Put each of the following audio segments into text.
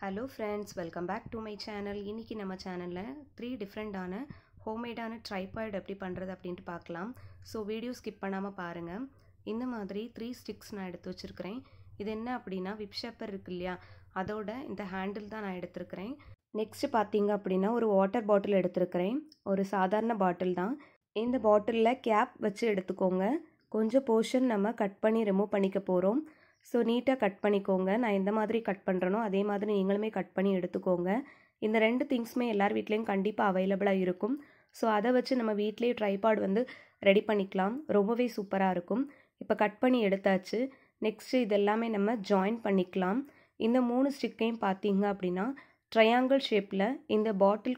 hello friends welcome back to my channel இன்றைக்கி நம்ம சேனலில் த்ரீ டிஃப்ரெண்ட்டான ஹோம்மேடான ட்ரைபாய்டு எப்படி பண்ணுறது அப்படின்ட்டு பார்க்கலாம் ஸோ வீடியோ ஸ்கிப் பண்ணாமல் பாருங்கள் இந்த மாதிரி த்ரீ ஸ்டிக்ஸ் நான் எடுத்து வச்சுருக்கிறேன் இது என்ன அப்படின்னா விப் ஷேப்பர் இருக்கு இல்லையா அதோட இந்த ஹேண்டில் தான் நான் எடுத்திருக்கிறேன் நெக்ஸ்ட்டு பார்த்தீங்க அப்படின்னா ஒரு வாட்டர் பாட்டில் எடுத்திருக்கிறேன் ஒரு சாதாரண பாட்டில் தான் இந்த பாட்டிலில் கேப் வச்சு எடுத்துக்கோங்க கொஞ்சம் போர்ஷன் நம்ம கட் பண்ணி ரிமூவ் பண்ணிக்க போகிறோம் ஸோ நீட்டாக கட் பண்ணிக்கோங்க நான் எந்த மாதிரி கட் பண்ணுறனோ அதே மாதிரி நீங்களுமே கட் பண்ணி எடுத்துக்கோங்க இந்த ரெண்டு திங்ஸுமே எல்லார் வீட்லேயும் கண்டிப்பாக அவைலபிளாக இருக்கும் ஸோ அதை வச்சு நம்ம வீட்லேயே ட்ரைபாட் வந்து ரெடி பண்ணிக்கலாம் ரொம்பவே சூப்பராக இருக்கும் இப்போ கட் பண்ணி எடுத்தாச்சு நெக்ஸ்ட்டு இதெல்லாமே நம்ம ஜாயின் பண்ணிக்கலாம் இந்த மூணு ஸ்டிக்கையும் பார்த்தீங்க அப்படின்னா ட்ரையாங்கிள் ஷேப்பில் இந்த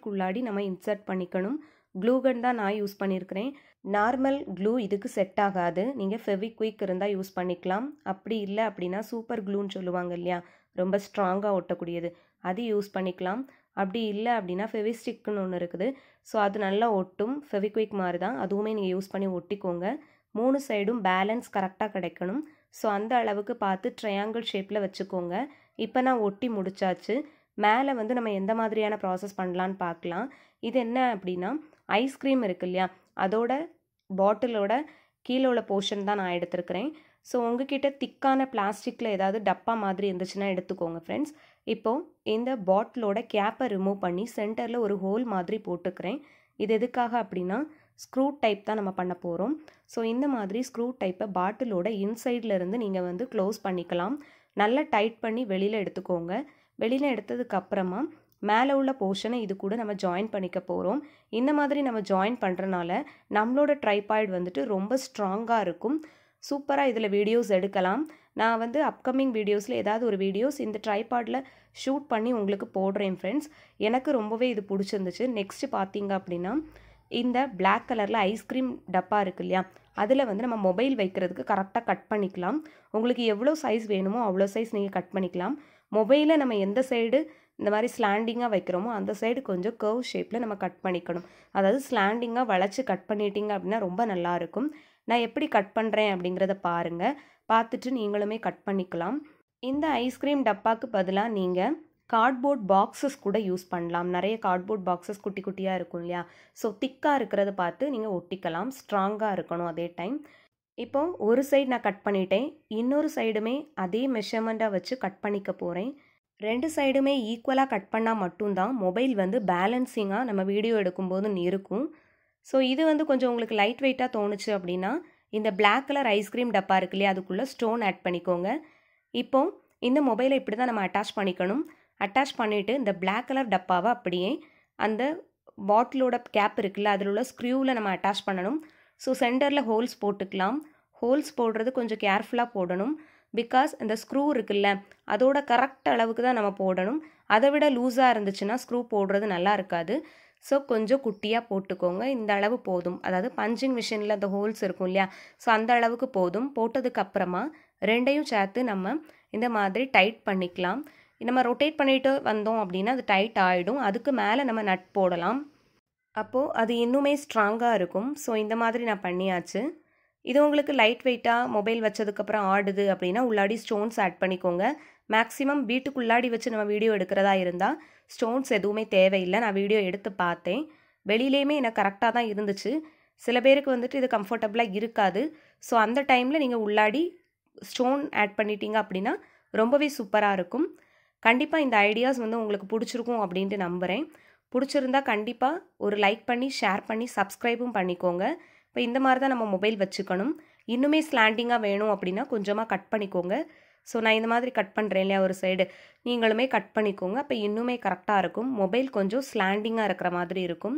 குள்ளாடி நம்ம இன்சர்ட் பண்ணிக்கணும் க்ளூகன் தான் நான் யூஸ் பண்ணியிருக்கிறேன் நார்மல் க்ளூ இதுக்கு செட் ஆகாது நீங்கள் ஃபெவிக்விக் இருந்தால் யூஸ் பண்ணிக்கலாம் அப்படி இல்லை அப்படின்னா சூப்பர் க்ளூன்னு சொல்லுவாங்க இல்லையா ரொம்ப ஸ்ட்ராங்காக ஒட்டக்கூடியது அது யூஸ் பண்ணிக்கலாம் அப்படி இல்லை அப்படின்னா ஃபெவிஸ்டிக்னு ஒன்று இருக்குது ஸோ அது நல்லா ஒட்டும் ஃபெவிக்விக் மாதிரி தான் அதுவுமே நீங்கள் யூஸ் பண்ணி ஒட்டிக்கோங்க மூணு சைடும் பேலன்ஸ் கரெக்டாக கிடைக்கணும் ஸோ அந்த அளவுக்கு பார்த்து ட்ரையாங்கிள் ஷேப்பில் வச்சுக்கோங்க இப்போ நான் ஒட்டி முடிச்சாச்சு மேலே வந்து நம்ம எந்த மாதிரியான ப்ராசஸ் பண்ணலான்னு பார்க்கலாம் இது என்ன அப்படின்னா ஐஸ்கிரீம் இருக்கு இல்லையா அதோட பாட்டிலோட கீழே உள்ள போர்ஷன் தான் நான் எடுத்திருக்கிறேன் ஸோ உங்ககிட்ட திக்கான பிளாஸ்டிக்கில் ஏதாவது டப்பா மாதிரி இருந்துச்சுன்னா எடுத்துக்கோங்க ஃப்ரெண்ட்ஸ் இப்போது இந்த பாட்டிலோட கேப்பை ரிமூவ் பண்ணி சென்டரில் ஒரு ஹோல் மாதிரி போட்டுக்கிறேன் இது எதுக்காக அப்படின்னா ஸ்க்ரூ டைப் தான் நம்ம பண்ண போகிறோம் ஸோ இந்த மாதிரி ஸ்க்ரூ டைப்பை பாட்டிலோட இன்சைடில் இருந்து நீங்கள் வந்து க்ளோஸ் பண்ணிக்கலாம் நல்லா டைட் பண்ணி வெளியில் எடுத்துக்கோங்க வெளியில் எடுத்ததுக்கப்புறமா மேலே உள்ள போர்ஷனை இது கூட நம்ம ஜாயின் பண்ணிக்க போகிறோம் இந்த மாதிரி நம்ம ஜாயின் பண்ணுறனால நம்மளோட ட்ரைபாய்டு வந்துட்டு ரொம்ப ஸ்ட்ராங்காக இருக்கும் சூப்பராக இதில் வீடியோஸ் எடுக்கலாம் நான் வந்து அப்கமிங் வீடியோஸில் ஏதாவது ஒரு வீடியோஸ் இந்த ட்ரைபாடில் ஷூட் பண்ணி உங்களுக்கு போடுறேன் ஃப்ரெண்ட்ஸ் எனக்கு ரொம்பவே இது பிடிச்சிருந்துச்சு நெக்ஸ்ட்டு பார்த்தீங்க அப்படின்னா இந்த பிளாக் கலரில் ஐஸ்கிரீம் டப்பா இருக்கு இல்லையா அதில் வந்து நம்ம மொபைல் வைக்கிறதுக்கு கரெக்டாக கட் பண்ணிக்கலாம் உங்களுக்கு எவ்வளோ சைஸ் வேணுமோ அவ்வளோ சைஸ் நீங்கள் கட் பண்ணிக்கலாம் மொபைலை நம்ம எந்த சைடு இந்த மாதிரி ஸ்லாண்டிங்காக வைக்கிறோமோ அந்த சைடு கொஞ்சம் கர்வ் ஷேப்பில் நம்ம கட் பண்ணிக்கணும் அதாவது ஸ்லாண்டிங்காக வளைச்சி கட் பண்ணிட்டீங்க அப்படின்னா ரொம்ப நல்லாயிருக்கும் நான் எப்படி கட் பண்ணுறேன் அப்படிங்கிறத பாருங்கள் பார்த்துட்டு நீங்களுமே கட் பண்ணிக்கலாம் இந்த ஐஸ்கிரீம் டப்பாக்கு பதிலாக நீங்கள் கார்ட்போர்ட் பாக்ஸஸ் கூட யூஸ் பண்ணலாம் நிறைய கார்ட்போர்ட் பாக்ஸஸ் குட்டி குட்டியாக இருக்கும் இல்லையா ஸோ திக்காக இருக்கிறத பார்த்து நீங்கள் ஒட்டிக்கலாம் ஸ்ட்ராங்காக இருக்கணும் அதே டைம் இப்போ ஒரு சைடு நான் கட் பண்ணிட்டேன் இன்னொரு சைடுமே அதே மெஷர்மெண்ட்டாக வச்சு கட் பண்ணிக்க போகிறேன் ரெண்டு சைடுமே ஈக்குவலாக கட் பண்ணால் மட்டும்தான் மொபைல் வந்து பேலன்சிங்காக நம்ம வீடியோ எடுக்கும்போது இருக்கும் ஸோ இது வந்து கொஞ்சம் உங்களுக்கு லைட் வெயிட்டாக தோணுச்சு அப்படின்னா இந்த பிளாக் கலர் ஐஸ்கிரீம் டப்பா இருக்கு இல்லையா அதுக்குள்ளே ஸ்டோன் ஆட் பண்ணிக்கோங்க இப்போ இந்த மொபைலை இப்படி தான் நம்ம அட்டாச் பண்ணிக்கணும் அட்டாச் பண்ணிவிட்டு இந்த பிளாக் கலர் டப்பாவை அப்படியே அந்த பாட்டிலோட கேப் இருக்குல்ல அதில் உள்ள ஸ்க்ரூவில் நம்ம அட்டாச் பண்ணணும் ஸோ சென்டரில் ஹோல்ஸ் போட்டுக்கலாம் ஹோல்ஸ் போடுறது கொஞ்சம் கேர்ஃபுல்லாக போடணும் பிகாஸ் இந்த ஸ்க்ரூ இருக்குல்ல அதோட கரெக்ட் அளவுக்கு தான் நம்ம போடணும் அதை விட லூஸாக இருந்துச்சுன்னா ஸ்க்ரூ போடுறது நல்லா இருக்காது ஸோ கொஞ்சம் குட்டியாக போட்டுக்கோங்க இந்த அளவு போதும் அதாவது பஞ்சிங் மிஷினில் அந்த ஹோல்ஸ் இருக்கும் இல்லையா ஸோ அந்த அளவுக்கு போதும் போட்டதுக்கப்புறமா ரெண்டையும் சேர்த்து நம்ம இந்த மாதிரி டைட் பண்ணிக்கலாம் நம்ம ரொட்டேட் பண்ணிட்டு வந்தோம் அப்படின்னா அது டைட் ஆகிடும் அதுக்கு மேலே நம்ம நட் போடலாம் அப்போது அது இன்னுமே ஸ்ட்ராங்காக இருக்கும் ஸோ இந்த மாதிரி நான் பண்ணியாச்சு இது உங்களுக்கு லைட் வெயிட்டாக மொபைல் வச்சதுக்கப்புறம் ஆடுது அப்படின்னா உள்ளாடி ஸ்டோன்ஸ் ஆட் பண்ணிக்கோங்க மேக்ஸிமம் வீட்டுக்குள்ளாடி வச்சு நம்ம வீடியோ எடுக்கிறதா இருந்தால் ஸ்டோன்ஸ் எதுவுமே தேவையில்லை நான் வீடியோ எடுத்து பார்த்தேன் வெளியிலேயுமே எனக்கு கரெக்டாக தான் இருந்துச்சு சில பேருக்கு வந்துட்டு இது கம்ஃபர்டபுளாக இருக்காது ஸோ அந்த டைமில் நீங்கள் உள்ளாடி ஸ்டோன் ஆட் பண்ணிட்டீங்க அப்படின்னா ரொம்பவே சூப்பராக இருக்கும் கண்டிப்பாக இந்த ஐடியாஸ் வந்து உங்களுக்கு பிடிச்சிருக்கும் அப்படின்ட்டு நம்புகிறேன் பிடிச்சிருந்தா கண்டிப்பாக ஒரு லைக் பண்ணி ஷேர் பண்ணி சப்ஸ்கிரைபும் பண்ணிக்கோங்க இப்போ இந்த மாதிரி தான் நம்ம மொபைல் வச்சுக்கணும் இன்னுமே ஸ்லாண்டிங்காக வேணும் அப்படின்னா கொஞ்சமாக கட் பண்ணிக்கோங்க ஸோ நான் இந்த மாதிரி கட் பண்ணுறேன் இல்லையா ஒரு சைடு நீங்களுமே கட் பண்ணிக்கோங்க அப்போ இன்னுமே கரெக்டாக இருக்கும் மொபைல் கொஞ்சம் ஸ்லாண்டிங்காக இருக்கிற மாதிரி இருக்கும்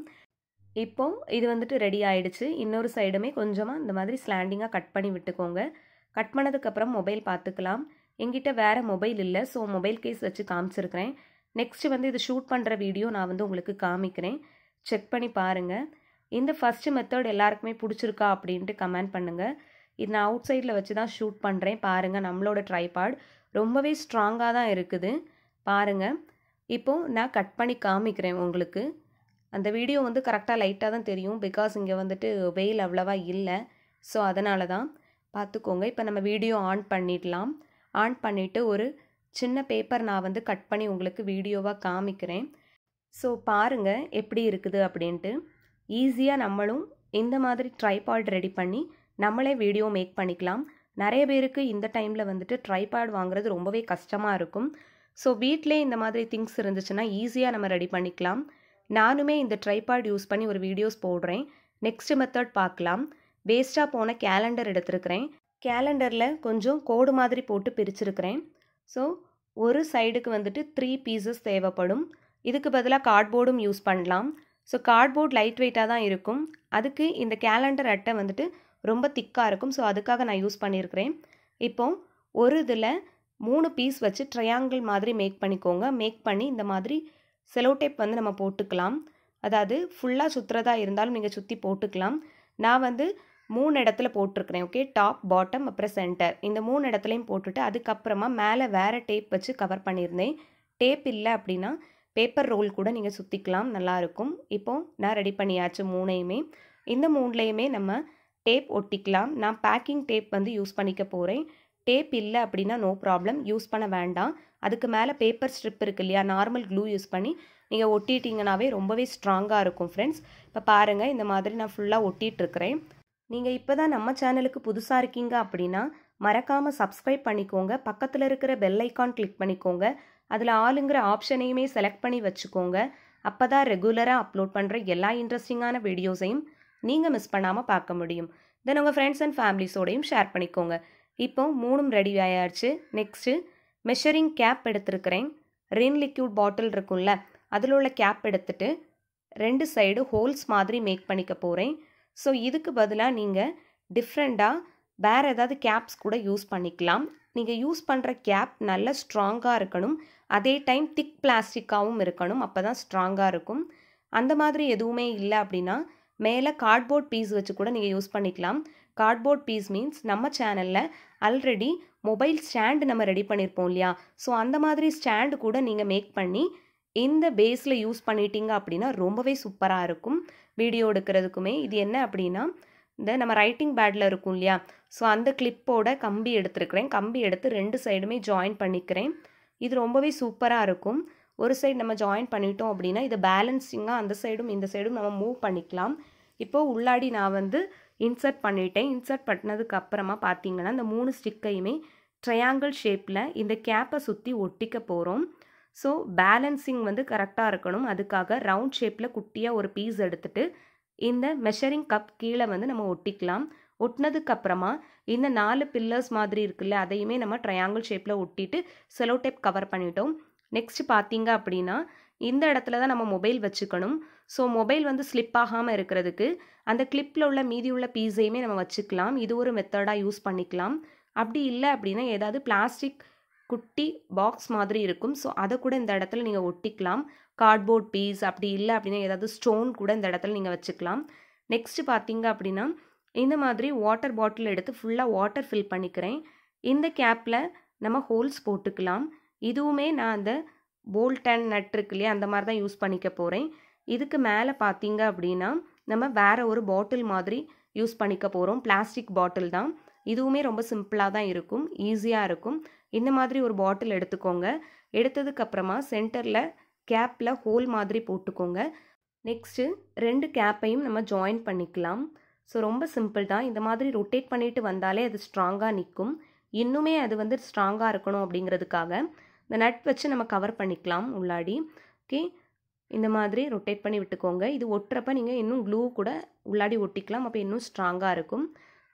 இப்போ இது வந்துட்டு ரெடி ஆகிடுச்சு இன்னொரு சைடுமே கொஞ்சமாக இந்த மாதிரி ஸ்லாண்டிங்காக கட் பண்ணி விட்டுக்கோங்க கட் பண்ணதுக்கப்புறம் மொபைல் பார்த்துக்கலாம் எங்கிட்ட வேறு மொபைல் இல்லை ஸோ மொபைல் கேஸ் வச்சு காமிச்சிருக்கிறேன் நெக்ஸ்ட் வந்து இது ஷூட் பண்ணுற வீடியோ நான் வந்து உங்களுக்கு காமிக்கிறேன் செக் பண்ணி பாருங்கள் இந்த ஃபஸ்ட்டு மெத்தட் எல்லாருக்குமே பிடிச்சிருக்கா அப்படின்ட்டு கமெண்ட் பண்ணுங்கள் இது நான் அவுட் சைடில் வச்சு தான் ஷூட் பண்ணுறேன் பாருங்கள் நம்மளோட ட்ரைபாட் ரொம்பவே ஸ்ட்ராங்காக தான் இருக்குது பாருங்கள் இப்போது நான் கட் பண்ணி காமிக்கிறேன் உங்களுக்கு அந்த வீடியோ வந்து கரெக்டாக லைட்டாக தான் தெரியும் பிகாஸ் இங்கே வந்துட்டு வெயில் அவ்வளோவா இல்லை ஸோ அதனால தான் பார்த்துக்கோங்க இப்போ நம்ம வீடியோ ஆன் பண்ணிடலாம் ஆன் பண்ணிவிட்டு ஒரு சின்ன பேப்பர் நான் வந்து கட் பண்ணி உங்களுக்கு வீடியோவாக காமிக்கிறேன் ஸோ பாருங்கள் எப்படி இருக்குது அப்படின்ட்டு ஈஸியாக நம்மளும் இந்த மாதிரி ட்ரைபாட் ரெடி பண்ணி நம்மளே வீடியோ மேக் பண்ணிக்கலாம் நிறைய பேருக்கு இந்த டைமில் வந்துட்டு ட்ரைபாட் வாங்குறது ரொம்பவே கஷ்டமாக இருக்கும் ஸோ வீட்டிலே இந்த மாதிரி திங்ஸ் இருந்துச்சுன்னா ஈஸியாக நம்ம ரெடி பண்ணிக்கலாம் நானுமே இந்த ட்ரைபாட் யூஸ் பண்ணி ஒரு வீடியோஸ் போடுறேன் நெக்ஸ்ட் மெத்தட் பார்க்கலாம் வேஸ்ட்டாக போன கேலண்டர் எடுத்திருக்கிறேன் கேலண்டரில் கொஞ்சம் கோடு மாதிரி போட்டு பிரிச்சிருக்கிறேன் ஸோ ஒரு சைடுக்கு வந்துட்டு த்ரீ பீசஸ் தேவைப்படும் இதுக்கு பதிலாக கார்ட்போர்டும் யூஸ் பண்ணலாம் ஸோ கார்ட்போர்ட் லைட் வெயிட்டாக தான் இருக்கும் அதுக்கு இந்த கேலண்டர் அட்டை வந்துட்டு ரொம்ப திக்காக இருக்கும் ஸோ அதுக்காக நான் யூஸ் பண்ணியிருக்கிறேன் இப்போது ஒரு இதில் மூணு பீஸ் வச்சு ட்ரையாங்கிள் மாதிரி மேக் பண்ணிக்கோங்க மேக் பண்ணி இந்த மாதிரி செலோ டேப் வந்து நம்ம போட்டுக்கலாம் அதாவது ஃபுல்லாக சுற்றுறதா இருந்தாலும் நீங்கள் சுற்றி போட்டுக்கலாம் நான் வந்து மூணு இடத்துல போட்டிருக்கிறேன் ஓகே டாப் பாட்டம் அப்புறம் சென்டர் இந்த மூணு இடத்துலையும் போட்டுட்டு அதுக்கப்புறமா மேலே வேறு டேப் வச்சு கவர் பண்ணியிருந்தேன் டேப் இல்லை அப்படின்னா பேப்பர் ரோல் கூட நீங்கள் சுற்றிக்கலாம் நல்லாயிருக்கும் இப்போது நான் ரெடி பண்ணியாச்சு மூணையுமே இந்த மூணுலேயுமே நம்ம டேப் ஒட்டிக்கலாம் நான் பேக்கிங் டேப் வந்து யூஸ் பண்ணிக்க போகிறேன் டேப் இல்லை அப்படின்னா நோ ப்ராப்ளம் யூஸ் பண்ண வேண்டாம் அதுக்கு மேலே பேப்பர் ஸ்ட்ரிப் இருக்குது இல்லையா நார்மல் க்ளூ யூஸ் பண்ணி நீங்கள் ஒட்டிட்டிங்கனாவே ரொம்பவே ஸ்ட்ராங்காக இருக்கும் ஃப்ரெண்ட்ஸ் இப்போ பாருங்கள் இந்த மாதிரி நான் ஃபுல்லாக ஒட்டிகிட்ருக்கிறேன் நீங்கள் இப்போ தான் நம்ம சேனலுக்கு புதுசாக இருக்கீங்க அப்படின்னா மறக்காமல் சப்ஸ்கிரைப் பண்ணிக்கோங்க பக்கத்தில் இருக்கிற பெல் ஐக்கான் கிளிக் பண்ணிக்கோங்க அதில் ஆளுங்கிற ஆப்ஷனையுமே செலக்ட் பண்ணி வச்சுக்கோங்க அப்போ தான் ரெகுலராக அப்லோட் பண்ணுற எல்லா இன்ட்ரெஸ்டிங்கான வீடியோஸையும் நீங்கள் மிஸ் பண்ணாமல் பார்க்க முடியும் தென் உங்கள் ஃப்ரெண்ட்ஸ் அண்ட் ஃபேமிலிஸோடையும் ஷேர் பண்ணிக்கோங்க இப்போ மூணும் ரெடி ஆயாச்சு நெக்ஸ்ட்டு மெஷரிங் கேப் எடுத்துருக்கிறேன் ரின் லிக்யூட் பாட்டில் இருக்கும்ல அதில் உள்ள கேப் எடுத்துட்டு ரெண்டு சைடு ஹோல்ஸ் மாதிரி மேக் பண்ணிக்க போகிறேன் ஸோ இதுக்கு பதிலாக நீங்கள் டிஃப்ரெண்ட்டாக வேறு ஏதாவது கேப்ஸ் கூட யூஸ் பண்ணிக்கலாம் நீங்கள் யூஸ் பண்ணுற கேப் நல்ல ஸ்ட்ராங்காக இருக்கணும் அதே டைம் திக் பிளாஸ்டிக்காகவும் இருக்கணும் அப்போ தான் ஸ்ட்ராங்காக இருக்கும் அந்த மாதிரி எதுவுமே இல்லை அப்படின்னா மேலே கார்ட்போர்ட் பீஸ் வச்சு கூட நீங்கள் யூஸ் பண்ணிக்கலாம் கார்ட்போர்ட் பீஸ் மீன்ஸ் நம்ம சேனலில் ஆல்ரெடி மொபைல் ஸ்டாண்டு நம்ம ரெடி பண்ணியிருப்போம் இல்லையா ஸோ அந்த மாதிரி ஸ்டாண்டு கூட நீங்கள் மேக் பண்ணி இந்த பேஸில் யூஸ் பண்ணிட்டீங்க அப்படின்னா ரொம்பவே சூப்பராக இருக்கும் வீடியோ எடுக்கிறதுக்குமே இது என்ன அப்படின்னா இந்த நம்ம ரைட்டிங் பேடில் இருக்கும் இல்லையா ஸோ அந்த கிளிப்போட கம்பி எடுத்துருக்கிறேன் கம்பி எடுத்து ரெண்டு சைடுமே ஜாயின் பண்ணிக்கிறேன் இது ரொம்பவே சூப்பராக இருக்கும் ஒரு சைடு நம்ம ஜாயின் பண்ணிட்டோம் அப்படின்னா இதை பேலன்ஸிங்காக அந்த சைடும் இந்த சைடும் நம்ம மூவ் பண்ணிக்கலாம் இப்போது உள்ளாடி நான் வந்து இன்சர்ட் பண்ணிட்டேன் இன்சர்ட் பண்ணதுக்கப்புறமா அப்புறமா பார்த்தீங்கன்னா இந்த மூணு ஸ்டிக்கையுமே ட்ரையாங்கிள் ஷேப்பில் இந்த கேப்பை சுற்றி ஒட்டிக்க போகிறோம் ஸோ பேலன்சிங் வந்து கரெக்டாக இருக்கணும் அதுக்காக ரவுண்ட் ஷேப்பில் குட்டியாக ஒரு பீஸ் எடுத்துகிட்டு இந்த மெஷரிங் கப் கீழே வந்து நம்ம ஒட்டிக்கலாம் ஒட்டினதுக்கு அப்புறமா இந்த நாலு பில்லர்ஸ் மாதிரி இருக்குல்ல அதையுமே நம்ம ட்ரையாங்கிள் ஷேப்பில் ஒட்டிட்டு செலோ டேப் கவர் பண்ணிட்டோம் நெக்ஸ்ட் பார்த்தீங்க அப்படின்னா இந்த இடத்துல தான் நம்ம மொபைல் வச்சுக்கணும் ஸோ மொபைல் வந்து ஸ்லிப் ஆகாமல் இருக்கிறதுக்கு அந்த கிளிப்பில் உள்ள மீதி உள்ள பீஸையுமே நம்ம வச்சுக்கலாம் இது ஒரு மெத்தடாக யூஸ் பண்ணிக்கலாம் அப்படி இல்லை அப்படின்னா ஏதாவது பிளாஸ்டிக் குட்டி பாக்ஸ் மாதிரி இருக்கும் ஸோ அதை கூட இந்த இடத்துல நீங்கள் ஒட்டிக்கலாம் கார்ட்போர்ட் பீஸ் அப்படி இல்லை அப்படின்னா ஏதாவது ஸ்டோன் கூட இந்த இடத்துல நீங்கள் வச்சுக்கலாம் நெக்ஸ்ட்டு பார்த்தீங்க அப்படின்னா இந்த மாதிரி வாட்டர் பாட்டில் எடுத்து ஃபுல்லாக வாட்டர் ஃபில் பண்ணிக்கிறேன் இந்த கேப்பில் நம்ம ஹோல்ஸ் போட்டுக்கலாம் இதுவுமே நான் அந்த போல்ட் அண்ட் நட் இருக்கு இல்லையா அந்த மாதிரி தான் யூஸ் பண்ணிக்க போகிறேன் இதுக்கு மேலே பார்த்தீங்க அப்படின்னா நம்ம வேறு ஒரு பாட்டில் மாதிரி யூஸ் பண்ணிக்க போகிறோம் பிளாஸ்டிக் பாட்டில் தான் இதுவுமே ரொம்ப சிம்பிளாக தான் இருக்கும் ஈஸியாக இருக்கும் இந்த மாதிரி ஒரு பாட்டில் எடுத்துக்கோங்க எடுத்ததுக்கப்புறமா சென்டரில் கேப்பில் ஹோல் மாதிரி போட்டுக்கோங்க நெக்ஸ்ட்டு ரெண்டு கேப்பையும் நம்ம ஜாயின் பண்ணிக்கலாம் ஸோ ரொம்ப சிம்பிள் தான் இந்த மாதிரி ரொட்டேட் பண்ணிட்டு வந்தாலே அது ஸ்ட்ராங்காக நிற்கும் இன்னுமே அது வந்து ஸ்ட்ராங்காக இருக்கணும் அப்படிங்கிறதுக்காக இந்த நட் வச்சு நம்ம கவர் பண்ணிக்கலாம் உள்ளாடி ஓகே இந்த மாதிரி ரொட்டேட் பண்ணி விட்டுக்கோங்க இது ஒட்டுறப்ப நீங்கள் இன்னும் க்ளூ கூட உள்ளாடி ஒட்டிக்கலாம் அப்போ இன்னும் ஸ்ட்ராங்காக இருக்கும்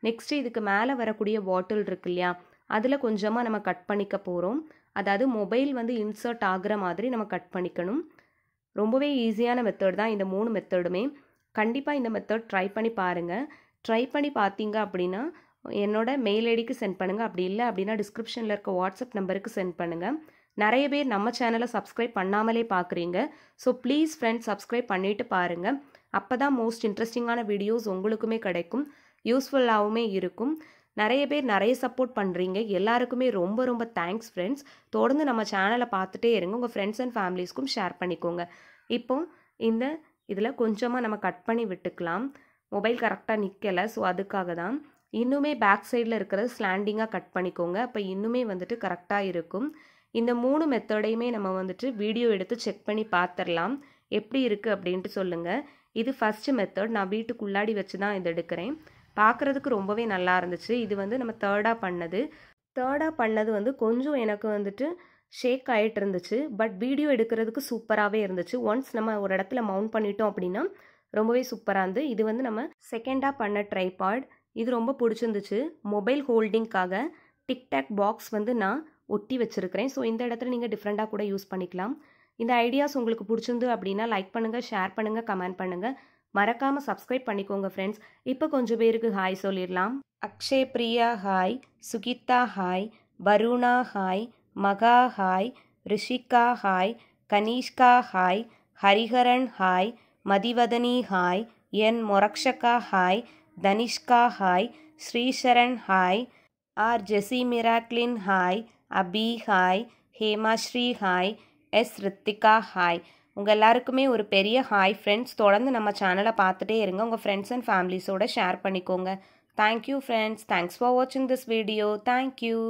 நெக்ஸ்ட்டு இதுக்கு மேலே வரக்கூடிய பாட்டில் இருக்கு இல்லையா அதில் கொஞ்சமாக நம்ம கட் பண்ணிக்க போகிறோம் அதாவது மொபைல் வந்து இன்சர்ட் ஆகிற மாதிரி நம்ம கட் பண்ணிக்கணும் ரொம்பவே ஈஸியான மெத்தட் தான் இந்த மூணு மெத்தடுமே கண்டிப்பாக இந்த மெத்தட் ட்ரை பண்ணி பாருங்கள் ட்ரை பண்ணி பார்த்தீங்க அப்படின்னா என்னோட மெயில் ஐடிக்கு சென்ட் பண்ணுங்கள் அப்படி இல்லை அப்படின்னா டிஸ்கிரிப்ஷனில் இருக்க வாட்ஸ்அப் நம்பருக்கு சென்ட் பண்ணுங்கள் நிறைய பேர் நம்ம சேனலை சப்ஸ்கிரைப் பண்ணாமலே பார்க்குறீங்க ஸோ ப்ளீஸ் ஃப்ரெண்ட்ஸ் சப்ஸ்கிரைப் பண்ணிவிட்டு பாருங்கள் அப்போ தான் மோஸ்ட் இன்ட்ரெஸ்டிங்கான வீடியோஸ் உங்களுக்குமே கிடைக்கும் யூஸ்ஃபுல்லாகவுமே இருக்கும் நிறைய பேர் நிறைய சப்போர்ட் பண்ணுறீங்க எல்லாருக்குமே ரொம்ப ரொம்ப தேங்க்ஸ் ஃப்ரெண்ட்ஸ் தொடர்ந்து நம்ம சேனலை பார்த்துட்டே இருங்க உங்கள் ஃப்ரெண்ட்ஸ் அண்ட் ஃபேமிலிஸ்க்கும் ஷேர் பண்ணிக்கோங்க இப்போ இந்த இதில் கொஞ்சமாக நம்ம கட் பண்ணி விட்டுக்கலாம் மொபைல் கரெக்டாக நிற்கலை ஸோ அதுக்காக தான் இன்னுமே பேக் சைடில் இருக்கிறத ஸ்லாண்டிங்காக கட் பண்ணிக்கோங்க அப்போ இன்னுமே வந்துட்டு கரெக்டாக இருக்கும் இந்த மூணு மெத்தடையுமே நம்ம வந்துட்டு வீடியோ எடுத்து செக் பண்ணி பார்த்துடலாம் எப்படி இருக்குது அப்படின்ட்டு சொல்லுங்கள் இது ஃபஸ்ட்டு மெத்தட் நான் வீட்டுக்குள்ளாடி வச்சு தான் இதை எடுக்கிறேன் பார்க்குறதுக்கு ரொம்பவே நல்லா இருந்துச்சு இது வந்து நம்ம தேர்டாக பண்ணது தேர்டாக பண்ணது வந்து கொஞ்சம் எனக்கு வந்துட்டு ஷேக் ஆகிட்டு இருந்துச்சு பட் வீடியோ எடுக்கிறதுக்கு சூப்பராகவே இருந்துச்சு ஒன்ஸ் நம்ம ஒரு இடத்துல மவுண்ட் பண்ணிட்டோம் அப்படின்னா ரொம்பவே சூப்பராக இருந்து இது வந்து நம்ம செகண்டாக பண்ண ட்ரைபாட் இது ரொம்ப பிடிச்சிருந்துச்சு மொபைல் ஹோல்டிங்க்காக டிக்டாக் பாக்ஸ் வந்து நான் ஒட்டி வச்சுருக்கிறேன் ஸோ இந்த இடத்துல நீங்கள் டிஃப்ரெண்ட்டாக கூட யூஸ் பண்ணிக்கலாம் இந்த ஐடியாஸ் உங்களுக்கு பிடிச்சிருந்து அப்படின்னா லைக் பண்ணுங்கள் ஷேர் பண்ணுங்கள் கமெண்ட் பண்ணுங்கள் மறக்காமல் சப்ஸ்கிரைப் பண்ணிக்கோங்க ஃப்ரெண்ட்ஸ் இப்போ கொஞ்சம் பேருக்கு ஹாய் சொல்லிடலாம் Akshaya Priya hi Sugitha hi Varuna hi Maha hi Rishika hi Kanishka hi Hariharan hi Mathivathani hi N Morakshaka hi Dhanishka hi Sricharan hi R Jesi Miraclin hi Abi hi Hemasri hi S Rithika hi உங்கள் எல்லாருக்குமே ஒரு பெரிய ஹாய் ஃப்ரெண்ட்ஸ் தொடர்ந்து நம்ம சேனலை பார்த்துட்டே இருங்க உங்கள் ஃப்ரெண்ட்ஸ் அண்ட் ஃபேமிலிஸோட ஷேர் பண்ணிக்கோங்க தேங்க்யூ ஃப்ரெண்ட்ஸ் தேங்க்ஸ் ஃபார் வாட்சிங் திஸ் வீடியோ தேங்க்யூ